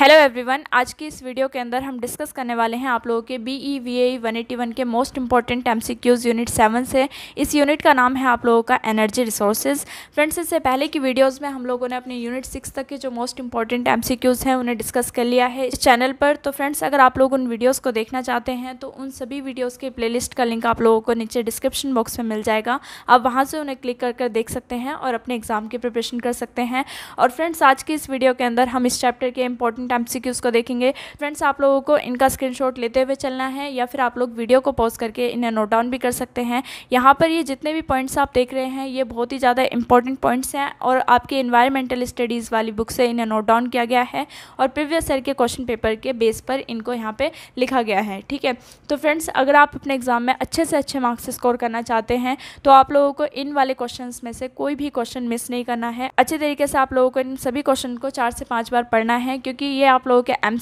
hello everyone आज की इस वीडियो के अंदर हम डिस्कस करने वाले हैं आप लोगों के B E V A one eighty one के most important M C Qs unit seven से इस यूनिट का नाम है आप लोगों का एनर्जी रिसोर्सेज फ्रेंड्स इससे पहले की वीडियोस में हम लोगों ने अपने यूनिट सिक्स तक के जो most important M C Qs हैं उन्हें डिस्कस कर लिया है इस चैनल पर तो फ्रेंड्स अगर आप लोग उन वीडियोज़ को देखना चाहते हैं तो उन सभी वीडियोज़ के प्ले लिस्ट का लिंक आप लोगों को नीचे डिस्क्रिप्शन बॉक्स में मिल जाएगा आप वहाँ से उन्हें क्लिक कर कर देख सकते हैं और अपने एग्ज़ाम की प्रिपरेशन कर सकते हैं और फ्रेंड्स आज की इस वीडियो के अंदर हम इस चैप्टर के इंपॉर्टेंट इंपॉर्टेंट एम को देखेंगे फ्रेंड्स आप लोगों को इनका स्क्रीनशॉट लेते हुए चलना है या फिर आप लोग वीडियो को पॉज करके इन्हें नोट डाउन भी कर सकते हैं यहाँ पर ये जितने भी पॉइंट्स आप देख रहे हैं ये बहुत ही ज़्यादा इंपॉर्टेंट पॉइंट्स हैं और आपके इन्वायरमेंटल स्टडीज़ वाली बुक से इन्हें नोट डाउन किया गया है और प्रीवियस ईयर के क्वेश्चन पेपर के बेस पर इनको यहाँ पर लिखा गया है ठीक है तो फ्रेंड्स अगर आप अपने एग्ज़ाम में अच्छे से अच्छे मार्क्स स्कोर करना चाहते हैं तो आप लोगों को इन वाले क्वेश्चन में से कोई भी क्वेश्चन मिस नहीं करना है अच्छे तरीके से आप लोगों को इन सभी क्वेश्चन को चार से पाँच बार पढ़ना है क्योंकि ये आप लोगों के एम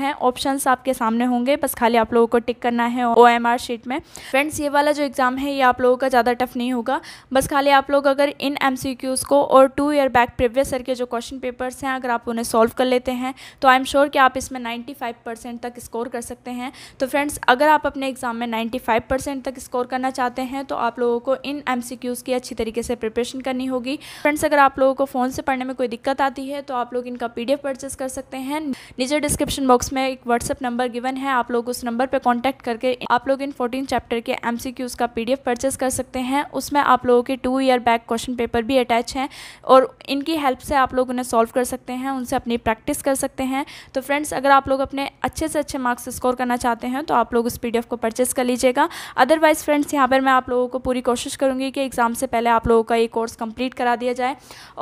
हैं ऑप्शन आपके सामने होंगे बस खाली आप लोगों को टिक करना है ओ शीट में फ्रेंड्स ये वाला जो एग्ज़ाम है ये आप लोगों का ज़्यादा टफ नहीं होगा बस खाली आप लोग अगर इन एम को और two year back previous year के जो क्वेश्चन पेपर्स हैं अगर आप उन्हें सॉल्व कर लेते हैं तो आई एम श्योर कि आप इसमें 95 परसेंट तक स्कोर कर सकते हैं तो फ्रेंड्स अगर आप अपने एग्ज़ाम में 95 परसेंट तक स्कोर करना चाहते हैं तो आप लोगों को इन एम की अच्छी तरीके से प्रिपरेशन करनी होगी फ्रेंड्स अगर आप लोगों को फ़ोन से पढ़ने में कोई दिक्कत आती है तो आप लोग इनका पी परचेस कर सकते हैं हैं नीचे डिस्क्रिप्शन बॉक्स में एक व्हाट्सअप नंबर गिवन है आप लोग उस नंबर पर कॉन्टैक्ट करके आप लोग इन फोर्टीन चैप्टर के एम का पी परचेस कर सकते हैं उसमें आप लोगों के two year back question paper भी अटैच हैं और इनकी हेल्प से आप लोग उन्हें सॉल्व कर सकते हैं उनसे अपनी प्रैक्टिस कर सकते हैं तो फ्रेंड्स अगर आप लोग अपने अच्छे से अच्छे मार्क्स स्कोर करना चाहते हैं तो आप लोग उस पीडीएफ को परचेस कर लीजिएगा अदरवाइज़ फ्रेंड्स यहाँ पर मैं आप लोगों को पूरी कोशिश करूँगी कि एग्ज़ाम से पहले आप लोगों का ये कोर्स कंप्लीट करा दिया जाए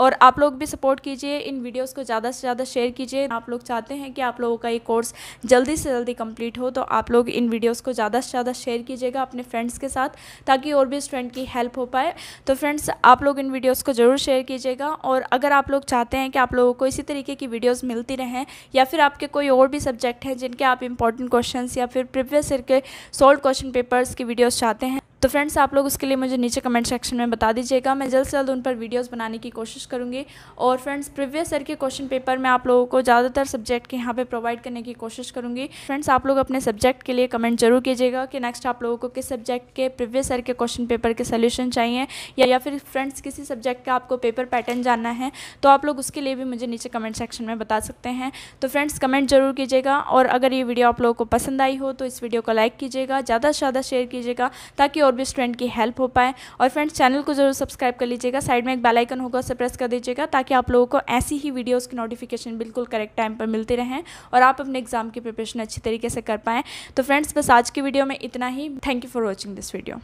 और आप लोग भी सपोर्ट कीजिए इन वीडियोज़ को ज़्यादा से ज़्यादा शेयर कीजिए आप लोग लोग चाहते हैं कि आप लोगों का ये कोर्स जल्दी से जल्दी कंप्लीट हो तो आप लोग इन वीडियोस को ज़्यादा से ज़्यादा शेयर कीजिएगा अपने फ्रेंड्स के साथ ताकि और भी स्टूडेंट की हेल्प हो पाए तो फ्रेंड्स आप लोग इन वीडियोज़ को ज़रूर शेयर कीजिएगा और अगर आप लोग चाहते हैं कि आप लोगों को इसी तरीके की वीडियोज़ मिलती रहें या फिर आपके कोई और भी सब्जेक्ट हैं जिनके आप इंपॉर्टेंट क्वेश्चन या फिर प्रीवियस ईयर के सोल्व क्वेश्चन पेपर्स की वीडियोज़ चाहते हैं तो फ्रेंड्स आप लोग उसके लिए मुझे नीचे कमेंट सेक्शन में बता दीजिएगा मैं जल्द से जल्द उन पर वीडियोस बनाने की कोशिश करूँगी और फ्रेंड्स प्रीवियस ईयर के क्वेश्चन पेपर में आप लोगों को ज़्यादातर सब्जेक्ट के यहाँ पर प्रोवाइड करने की कोशिश करूँगी फ्रेंड्स आप लोग अपने सब्जेक्ट के लिए कमेंट जरूर कीजिएगा कि नेक्स्ट आप लोगों को किस सब्जेक्ट के प्रीवियस ईयर के क्वेश्चन पेपर के सोल्यूशन चाहिए या, या फिर फ्रेंड्स किसी सब्जेक्ट का आपको पेपर पैटर्न जानना है तो आप लोग उसके लिए भी मुझे नीचे कमेंट सेक्शन में बता सकते हैं तो फ्रेंड्स कमेंट जरूर कीजिएगा और अगर ये वीडियो आप लोगों को पसंद आई हो तो इस वीडियो को लाइक कीजिएगा ज़्यादा से ज़्यादा शेयर कीजिएगा ताकि और और भी स्टूडेंट की हेल्प हो पाए और फ्रेंड्स चैनल को जरूर सब्सक्राइब कर लीजिएगा साइड में एक बेल आइकन होगा उसे प्रेस कर दीजिएगा ताकि आप लोगों को ऐसी ही वीडियोज़ की नोटिफिकेशन बिल्कुल करेक्ट टाइम पर मिलती रहें और आप अपने एग्जाम की प्रिपरेशन अच्छी तरीके से कर पाएँ तो फ्रेंड्स बस आज की वीडियो में इतना ही thank you for watching this video